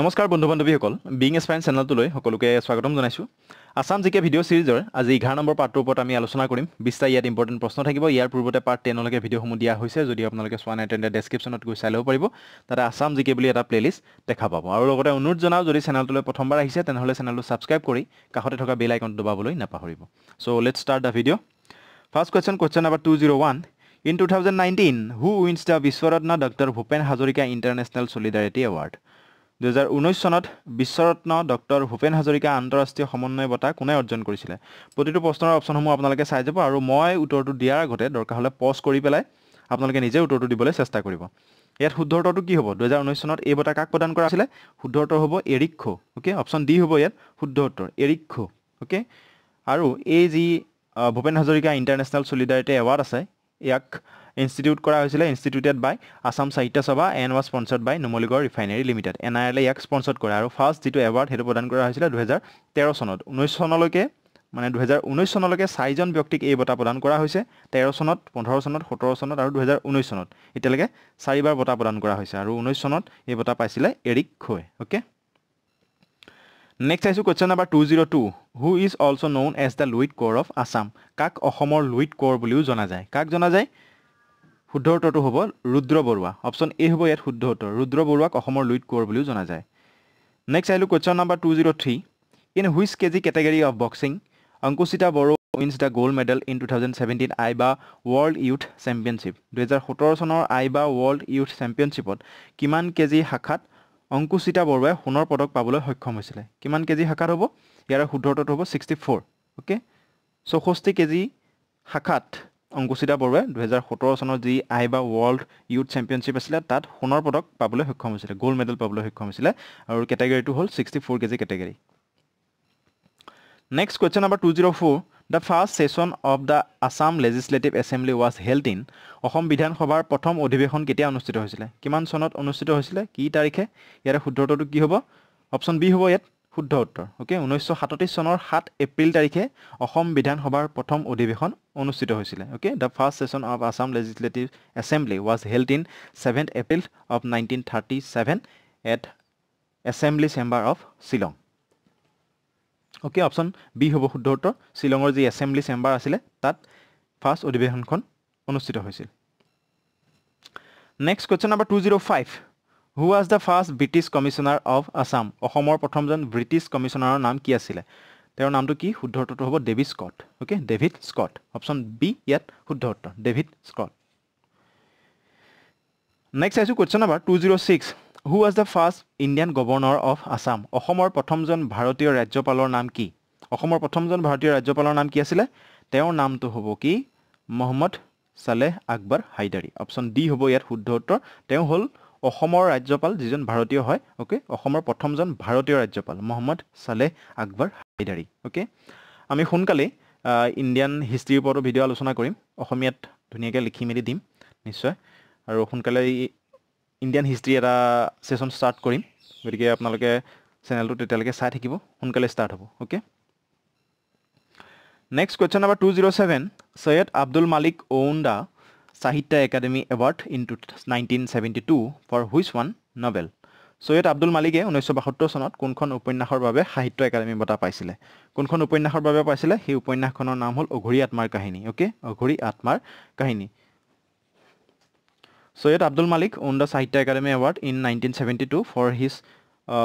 নমস্কাৰ বন্ধু বান্ধৱীসকল বিং এছপাইন চেনেলটোলৈ সকলোকে স্বাগতম জনাইছোঁ আছাম জিকে ভিডিঅ' ছিৰিজৰ আজি এঘাৰ নম্বৰ পাৰ্টটোৰ ওপৰত আমি আলোচনা কৰিম বিছটা ইয়াত ইম্পৰ্টেণ্ট প্ৰশ্ন থাকিব ইয়াৰ পূৰ্বতে পাৰ্ট টেনলৈকে ভিডিঅ'সমূহ দিয়া হৈছে যদি আপোনালোকে চোৱা নাই তেন্তে ডেছক্ৰিপশ্যনত গৈ চাই ল'ব পাৰিব তাতে আছাম জিকে বুলি এটা প্লে'লিষ্ট দেখা পাব আৰু লগতে অনুৰোধ জনাওঁ যদি চেনেলটোলৈ প্ৰথমবাৰ আহিছে তেনেহ'লে চেনেলটো ছাবস্ক্ৰাইব কৰি কাষতে থকা বেল আইকনটো দবাবলৈ নাপাহৰিব so' let start the video' first question question number two zero' one in two thousand nineteen who wins the বিশ্বৰত্ন doctor Bhupen Hazarika international solidarity award দুহেজাৰ ঊনৈছ চনত বিশ্বৰত্ন ডক্টৰ ভূপেন হাজৰিকা আন্তঃৰাষ্ট্ৰীয় সমন্বয় বঁটা কোনে অৰ্জন কৰিছিলে প্ৰতিটো প্ৰশ্নৰ অপশ্যনসমূহ আপোনালোকে চাই যাব আৰু মই উত্তৰটো দিয়াৰ আগতে দৰকাৰ হ'লে পজ কৰি পেলাই আপোনালোকে নিজে উত্তৰটো দিবলৈ চেষ্টা কৰিব ইয়াত শুদ্ধ উত্তৰটো কি হ'ব দুহেজাৰ ঊনৈছ চনত এই বঁটা কাক প্ৰদান কৰা আছিলে শুদ্ধ উত্তৰ হ'ব এৰিক্ষ অ'কে অপশ্যন ডি হ'ব ইয়াত শুদ্ধ উত্তৰ এৰিক্ষ অ'কে আৰু এই যি Bhupen Hazarika international solidarity award আছে ইয়াক ইনষ্টিটিউট কৰা হৈছিলে ইনষ্টিটিউটেড বাই Assam Sahitya Sabha and was sponsored by Numaligarh refinery limited N I A ইয়াক স্পনচাৰ্ড কৰে আৰু ফাৰ্ষ্ট যিটো এৱাৰ্ড সেইটো প্ৰদান কৰা হৈছিলে দুহেজাৰ তেৰ চনত ঊনৈছ চনলৈকে মানে দুহেজাৰ ঊনৈছ চনলৈকে চাৰিজন ব্যক্তিক এই বঁটা প্ৰদান কৰা হৈছে তেৰ চনত পোন্ধৰ চনত সোতৰ চনত আৰু দুহেজাৰ ঊনৈছ চনত এতিয়ালৈকে চাৰিবাৰ বঁটা প্ৰদান কৰা হৈছে আৰু ঊনৈছ চনত এই বঁটা পাইছিলে এৰিক খৈ অ'কে নেক্সট চাইছোঁ question number two zero' two who is also' known as the Luit Konwar of Assam কাক অসমৰ লুইট ক'ৰ বুলিও জনা যায় কাক জনা যায় শুদ্ধ উত্তৰটো হ'ব ৰুদ্ৰ বৰুৱা অপশ্যন এ হ'ব ইয়াত শুদ্ধ উত্তৰ ৰুদ্ৰ বৰুৱাক অসমৰ লুইট কোঁৱৰ বুলিও জনা যায় নেক্সট আহিলোঁ question number two zero' three in which KG category of boxing Ankushita Boro wins the gold medal in two thousand seventeen AIBA world youth championship দুহেজাৰ সোতৰ চনৰ আই বা ৱৰ্ল্ড ইউথ চেম্পিয়নশ্বিপত কিমান কেজি শাখাত অংকুচিতা বৰুৱাই সোণৰ পদক পাবলৈ সক্ষম হৈছিলে কিমান কেজি শাখাত হ'ব ইয়াৰে শুদ্ধ হ'ব ছিক্সটি ফ'ৰ অ'কে চৌষষ্ঠি কেজি শাখাত অংকুশিতা বৰুৱাই দুহেজাৰ সোতৰ চনৰ যি আই বা ৱৰ্ল্ড ইউথ চেম্পিয়নশ্বিপ আছিলে তাত সোণৰ পদক পাবলৈ সক্ষম হৈছিলে গ'ল্ড মেডেল পাবলৈ সক্ষম হৈছিলে আৰু কেটেগৰীটো হ'ল sixty four KG category next question number two zero' four the first session of the Assam legislative assembly was held in Assam বিধানসভাৰ প্ৰথম অধিৱেশন কেতিয়া অনুষ্ঠিত হৈছিলে কিমান চনত অনুষ্ঠিত হৈছিলে কি তাৰিখে ইয়াৰে শুদ্ধটো কি হ'ব অপশ্যন বি হ'ব ইয়াত শুদ্ধ উত্তৰ অ'কে ঊনৈছশ সাতত্ৰিছ চনৰ সাত এপ্ৰিল তাৰিখে অসম বিধানসভাৰ প্ৰথম অধিৱেশন অনুষ্ঠিত হৈছিলে okay the first session of Assam legislative assembly was held in seven April of nineteen thirty seven at assembly chamber of Shillong okay option B হ'ব শুদ্ধ উত্তৰ শ্বিলঙৰ যি এছেম্বলি চেম্বাৰ আছিলে তাত ফাৰ্ষ্ট অধিৱেশনখন অনুষ্ঠিত হৈছিল next question number two zero' five who was the first British commissioner of Assam অসমৰ প্ৰথমজন ব্ৰিটিছ কমিশ্যনাৰৰ নাম কি আছিলে তেওঁৰ নামটো কি শুদ্ধ উত্তৰটো হ'ব David Scott okay David Scott option B ইয়াত শুদ্ধ উত্তৰ ডেভিড স্কট নেক্সট চাইছোঁ question number two zero' six who was the first Indian governor of Assam অসমৰ প্ৰথমজন ভাৰতীয় ৰাজ্যপালৰ নাম কি অসমৰ প্ৰথমজন ভাৰতীয় ৰাজ্যপালৰ নাম কি আছিলে তেওঁৰ নামটো হ'ব কি মহম্মদ ছালেহ আকবৰ হাইদাৰী অপশ্যন ডি হ'ব ইয়াত শুদ্ধ উত্তৰ তেওঁ হ'ল অসমৰ ৰাজ্যপাল যিজন ভাৰতীয় হয় অ'কে অসমৰ প্ৰথমজন ভাৰতীয় ৰাজ্যপাল মহম্মদ চালেহ আকবৰ হাইদাৰী অ'কে আমি সোনকালেই ইণ্ডিয়ান হিষ্ট্ৰীৰ ওপৰতো ভিডিঅ' আলোচনা কৰিম অসমীয়াত ধুনীয়াকৈ লিখি মেলি দিম নিশ্চয় আৰু সোনকালে ইণ্ডিয়ান হিষ্ট্ৰী এটা ছেশ্যন ষ্টাৰ্ট কৰিম গতিকে আপোনালোকে চেনেলটো তেতিয়ালৈকে চাই থাকিব সোনকালে ষ্টাৰ্ট হ'ব okay next question number two zero' seven Syed Abdul Malik won Sahitya Akademi award in two nineteen seventy two for which one novel Syed Abdul মালিকে ঊনৈছশ বাসত্তৰ চনত কোনখন উপন্যাসৰ বাবে সাহিত্য একাডেমি বঁটা পাইছিলে কোনখন উপন্যাসৰ বাবে পাইছিলে সেই উপন্যাসখনৰ নাম হ'ল অঘৰী আত্মাৰ কাহিনী অ'কে অঘৰী আত্মাৰ কাহিনী Syed Abdul Malik won the Sahitya Akademi award in nineteen seventy two for his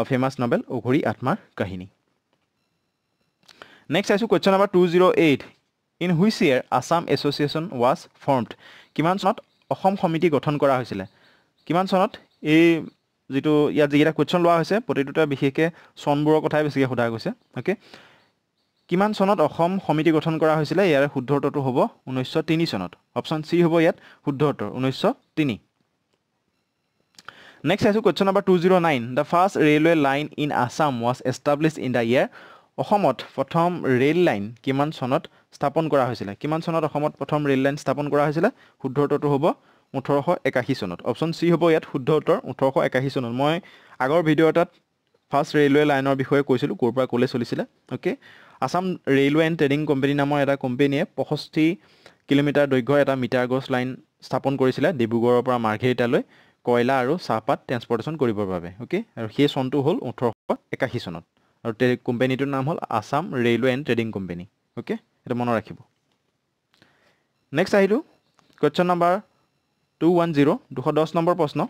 famous novel Aghari Atmar Kahini next চাইছোঁ question number two zero' eight in which year Assam association was formed কিমান চনত অসম সমিতি গঠন কৰা হৈছিলে কিমান চনত এই যিটো ইয়াত যিকেইটা কুৱেশ্যন লোৱা হৈছে প্ৰতিটোতে বিশেষকৈ চনবোৰৰ কথাই বেছিকৈ সোধা গৈছে অ'কে কিমান চনত অসম সমিতি গঠন কৰা হৈছিলে ইয়াৰে শুদ্ধ উত্তৰটো হ'ব ঊনৈছশ তিনি চনত অপশ্যন চি হ'ব ইয়াত শুদ্ধ উত্তৰ ঊনৈছশ তিনি নেক্সট চাইছোঁ question number two zero' nine the first railway line in Assam was establish in the year অসমত প্ৰথম ৰেল লাইন কিমান চনত স্থাপন কৰা হৈছিলে কিমান চনত অসমত প্ৰথম ৰেল লাইন স্থাপন কৰা হৈছিলে শুদ্ধ উত্তৰটো হ'ব ওঠৰশ একাশী চনত অপশ্যন চি হ'ব ইয়াত শুদ্ধ উত্তৰ ওঠৰশ একাশী চনত মই আগৰ ভিডিঅ' এটাত ফাৰ্ষ্ট ৰেলৱে লাইনৰ বিষয়ে কৈছিলোঁ ক'ৰ পৰা ক'লৈ চলিছিলে okay Assam railway and trading company নামৰ এটা কোম্পেনীয়ে পয়ষষ্ঠি কিলোমিটাৰ দৈৰ্ঘ্য এটা মিটাৰ গছ লাইন স্থাপন কৰিছিলে ডিব্ৰুগড়ৰ পৰা মাৰ্ঘেৰিটালৈ কয়লা আৰু চাহপাত ট্ৰেন্সপৰ্টেশ্যন কৰিবৰ বাবে অ'কে আৰু সেই চনটো হ'ল ওঠৰশ একাশী চনত আৰু কোম্পেনীটোৰ নাম হ'ল Assam railway and trading company okay সেইটো মনত ৰাখিব নেক্সট আহিলোঁ question number two one zero' দুশ দহ নম্বৰ প্ৰশ্ন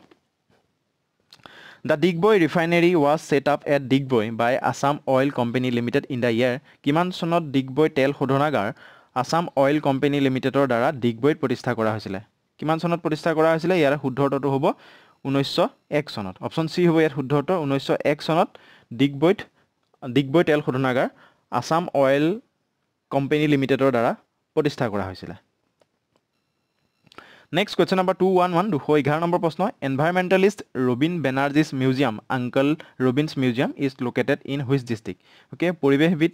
the Digboi refinery was set up at Digboi by Assam oil company limited in the year কিমান চনত ডিগবৈ তেল শোধনাগাৰ আছাম অইল কোম্পেনী লিমিটেডৰ দ্বাৰা ডিগবৈত প্ৰতিষ্ঠা কৰা হৈছিলে কিমান চনত প্ৰতিষ্ঠা কৰা হৈছিলে ইয়াৰ শুদ্ধৰ্থটো হ'ব ঊনৈছশ এক চনত অপশ্যন চি হ'ব ইয়াত শুদ্ধৰ্থ ঊনৈছশ এক চনত ডিগবৈত ডিগবৈ তেল শোধনাগাৰ আছাম অইল কোম্পানী লিমিটেডৰ দ্বাৰা প্ৰতিষ্ঠা কৰা হৈছিলে next question number two one one দুশ এঘাৰ নম্বৰ প্ৰশ্ন environmentalist Robin Banerjee's museum uncle Robin's museum is located in which district okay পৰিৱেশবিদ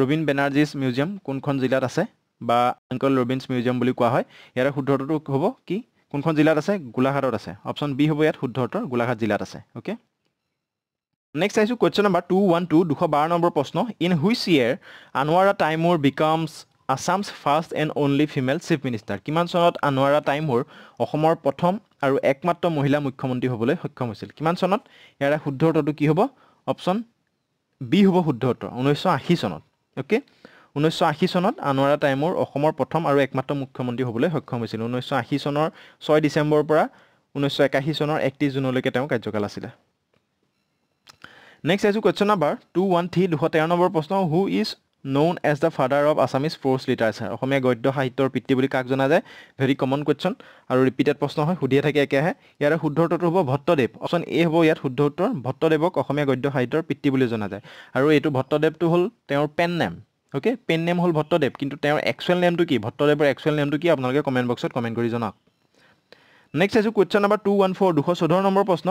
ৰবীন বেনাৰ্জিছ মিউজিয়াম কোনখন জিলাত আছে বা আংকল ৰবিনছ মিউজিয়াম বুলি কোৱা হয় ইয়াৰে শুদ্ধটো হ'ব কি কোনখন জিলাত আছে গোলাঘাটত আছে অপশ্যন বি হ'ব ইয়াত শুদ্ধ উত্তৰ গোলাঘাট জিলাত আছে অ'কে নেক্সট আহিছোঁ question number two one two দুশ বাৰ নম্বৰ প্ৰশ্ন in which year Anowara Taimur becomes Assam's first and only female chief minister কিমান চনত আনোৱাৰা টাইমৰ অসমৰ প্ৰথম আৰু একমাত্ৰ মহিলা মুখ্যমন্ত্ৰী হ'বলৈ সক্ষম হৈছিল কিমান চনত ইয়াৰে শুদ্ধ উত্তৰটো কি হ'ব অপশ্যন বি হ'ব শুদ্ধ উত্তৰ ঊনৈছশ আশী চনত অ'কে ঊনৈছশ আশী চনত আনোৱাৰা টাইমৰ অসমৰ প্ৰথম আৰু একমাত্ৰ মুখ্যমন্ত্ৰী হ'বলৈ সক্ষম হৈছিল ঊনৈছশ আশী চনৰ ছয় ডিচেম্বৰৰ পৰা ঊনৈছশ একাশী চনৰ একত্ৰিছ জুনলৈকে তেওঁ কাৰ্যকাল আছিলে নেক্সট আহিছোঁ question number two one three দুশ তেৰ নম্বৰ প্ৰশ্ন who is known as the father of Assamese sports literature Assamese গদ্য সাহিত্যৰ পিতৃ বুলি কাক জনা যায় ভেৰি কমন কুৱেশ্যন আৰু ৰিপিটেড প্ৰশ্ন হয় সুধিয়ে থাকে একেহে ইয়াৰে শুদ্ধ উত্তৰটো হ'ব ভট্টদেৱ অপশ্যন এ হ'ব ইয়াত শুদ্ধ উত্তৰ ভট্টদেৱক অসমীয়া গদ্য সাহিত্যৰ পিতৃ বুলি জনা যায় আৰু এইটো ভট্টদেৱটো হ'ল তেওঁৰ pen name okay pen name হ'ল ভট্টদেৱ কিন্তু তেওঁৰ একচুৱেল নেমটো কি ভট্টদেৱৰ একচুৱেল নেমটো কি আপোনালোকে কমেণ্ট বক্সত কমেণ্ট কৰি জনাওক নেক্সট আছো question number two one four দুশ চৈধ্য নম্বৰ প্ৰশ্ন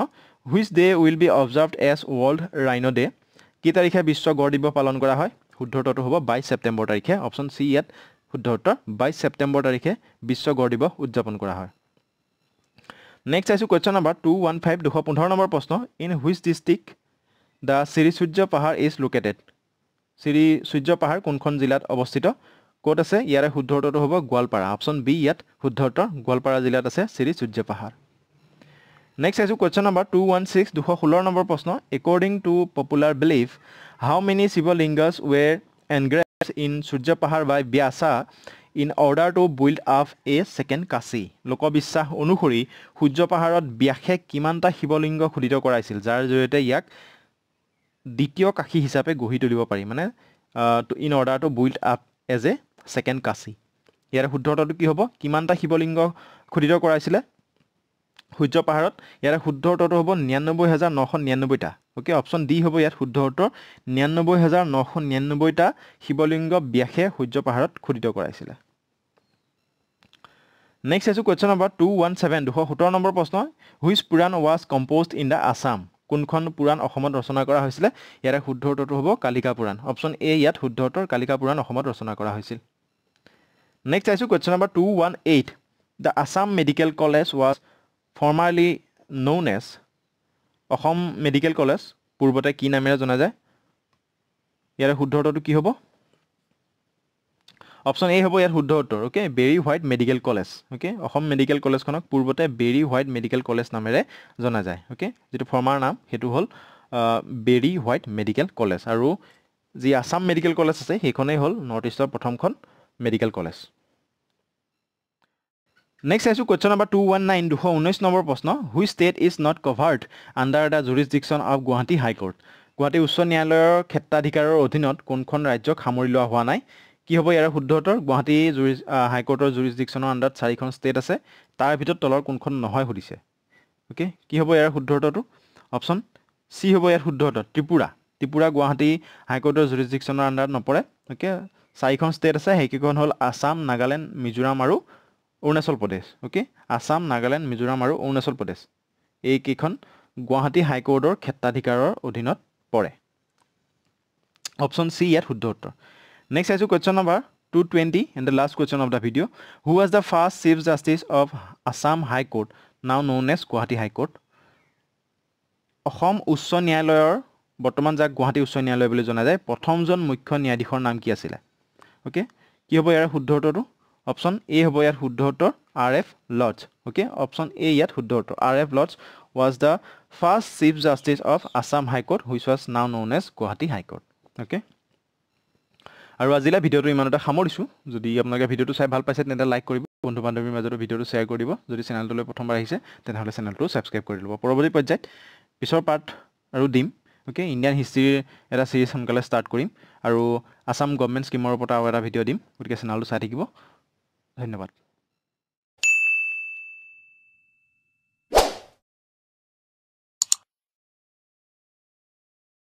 which day will be observed as world rhino day কি তাৰিখে বিশ্ব গড় দিৱস পালন কৰা হয় শুদ্ধ উত্তৰটো হ'ব বাইছ ছেপ্টেম্বৰ তাৰিখে অপশ্যন চি ইয়াত শুদ্ধ উত্তৰ বাইছ ছেপ্টেম্বৰ তাৰিখে বিশ্ব গড় দিৱস উদযাপন কৰা হয় নেক্সট চাইছোঁ question number two one five দুশ পোন্ধৰ নম্বৰ প্ৰশ্ন in which district the Shri Surya Pahar is located Shri Surya পাহাৰ কোনখন জিলাত অৱস্থিত ক'ত আছে ইয়াৰে শুদ্ধ উত্তৰটো হ'ব গোৱালপাৰা অপশ্যন বি ইয়াত শুদ্ধ উত্তৰ গোৱালপাৰা জিলাত আছে শ্ৰী সূৰ্য পাহাৰ নেক্সট চাইছোঁ question number two one six দুশ ষোল্ল নম্বৰ প্ৰশ্ন according to popular belief how many shivlingas were grace in Surya Pahar by Vyasa in order to build up a second Kashi লোকবিশ্বাস অনুসৰি সূৰ্য পাহাৰত ব্যাসে কিমানটা শিৱলিংগ খোদিত কৰাইছিল যাৰ জৰিয়তে ইয়াক দ্বিতীয় কাশী হিচাপে গঢ়ি তুলিব পাৰি মানে in order to build up as a second Kashi ইয়াৰে শুদ্ধ উত্তৰটো কি হ'ব কিমানটা শিৱলিংগ খোদিত কৰাইছিলে সূৰ্য পাহাৰত ইয়াৰে শুদ্ধ উত্তৰটো হ'ব নিৰান্নব্বৈ হাজাৰ নশ নিৰান্নব্বৈটা অ'কে অপশ্যন ডি হ'ব ইয়াত শুদ্ধ উত্তৰ নিৰান্নব্বৈ হাজাৰ নশ নিৰান্নব্বৈটা শিৱলিংগ ব্যাসে সূৰ্য পাহাৰত খোদিত কৰাইছিলে নেক্সট আছোঁ question number two one seven দুশ সোতৰ নম্বৰ প্ৰশ্ন which Purana was composed in the Assam কোনখন পুৰাণ অসমত ৰচনা কৰা হৈছিলে ইয়াৰে শুদ্ধ উত্তৰটো হ'ব কালিকা পুৰাণ অপশ্যন এ ইয়াত শুদ্ধ উত্তৰ কালিকা অসমত ৰচনা কৰা হৈছিল নেক্সট চাইছোঁ question number two one eight the Assam medical college was formerly known as Assam medical college পূৰ্বতে কি নামেৰে জনা যায় ইয়াৰে শুদ্ধ উত্তৰটো কি হ'ব অপশ্যন এ হ'ব ইয়াত শুদ্ধ উত্তৰ okay Berry White medical college okay Assam medical কলেজখনক পূৰ্বতে বেৰী হোৱাইট মেডিকেল কলেজ নামেৰে জনা যায় অ'কে যিটো ফৰ্মাৰ নাম সেইটো হ'ল বেৰী হোৱাইট মেডিকেল কলেজ আৰু যি আছাম মেডিকেল কলেজ আছে সেইখনেই হ'ল নৰ্থ ইষ্টৰ প্ৰথমখন মেডিকেল কলেজ নেক্সট চাইছোঁ question number two one nine দুশ ঊনৈছ নম্বৰ প্ৰশ্ন which state is not covered under the jurisdiction of Guwahati high court Guwahati উচ্চ ন্যায়ালয়ৰ ক্ষেত্ৰাধিকাৰৰ অধীনত কোনখন ৰাজ্যক সামৰি লোৱা হোৱা নাই কি হ'ব ইয়াৰে শুদ্ধ উত্তৰ গুৱাহাটী জুৰি হাইকোৰ্টৰ জুৰিষ্টিকশ্যনৰ আণ্ডাৰত চাৰিখন ষ্টেট আছে তাৰ ভিতৰত তলৰ কোনখন নহয় সুধিছে অ'কে কি হ'ব ইয়াৰে শুদ্ধ উত্তৰটো অপশ্যন চি হ'ব ইয়াত শুদ্ধ উত্তৰ ত্ৰিপুৰা ত্ৰিপুৰা গুৱাহাটী হাইকোৰ্টৰ জুৰিষ্টিকশ্যনৰ আণ্ডাৰত নপৰে অ'কে চাৰিখন ষ্টেট আছে সেইকেইখন হ'ল আছাম নাগালেণ্ড মিজোৰাম আৰু অৰুণাচল প্ৰদেশ অ'কে আছাম নাগালেণ্ড মিজোৰাম আৰু অৰুণাচল প্ৰদেশ এইকেইখন গুৱাহাটী হাইকোৰ্টৰ ক্ষেত্ৰাধিকাৰৰ অধীনত পৰে অপশ্যন চি ইয়াত শুদ্ধ উত্তৰ নেক্সট চাইছোঁ question number two twenty and the last question of the video' who was the first chief justice of Assam high court now known as Guwahati high court Assam উচ্চ ন্যায়ালয়ৰ বৰ্তমান যাক গুৱাহাটী উচ্চ ন্যায়ালয় বুলি জনা যায় প্ৰথমজন মুখ্য ন্যায়াধীশৰ নাম কি আছিলে ওকে কি হ'ব ইয়াৰ শুদ্ধ উত্তৰটো অপশ্যন এ হ'ব ইয়াত শুদ্ধ উত্তৰ R F Lodge okay option A ইয়াত শুদ্ধ উত্তৰ R F Lodge was the first chief justice of Assam high court which was now known as Guwahati high court okay আৰু আজিলৈ ভিডিঅ'টো ইমানতে সামৰিছোঁ যদি আপোনালোকে ভিডিঅ'টো চাই ভাল পাইছে তেন্তে লাইক কৰিব বন্ধু বান্ধৱীৰ মাজতো ভিডিঅ'টো শ্বেয়াৰ কৰি দিব যদি চেনেলটোলৈ প্ৰথমবাৰ আহিছে তেনেহ'লে চেনেলটো ছাবস্ক্ৰাইব কৰি ল'ব পৰৱৰ্তী পৰ্যায়ত পিছৰ পাৰ্ট আৰু দিম অ'কে ইণ্ডিয়ান হিষ্ট্ৰীৰ এটা ছিৰিজ সোনকালে ষ্টাৰ্ট কৰিম আৰু আসাম গভমেণ্ট স্কিমৰ ওপৰত আৰু এটা ভিডিঅ' দিম গতিকে চেনেলটো চাই থাকিব ধন্যবাদ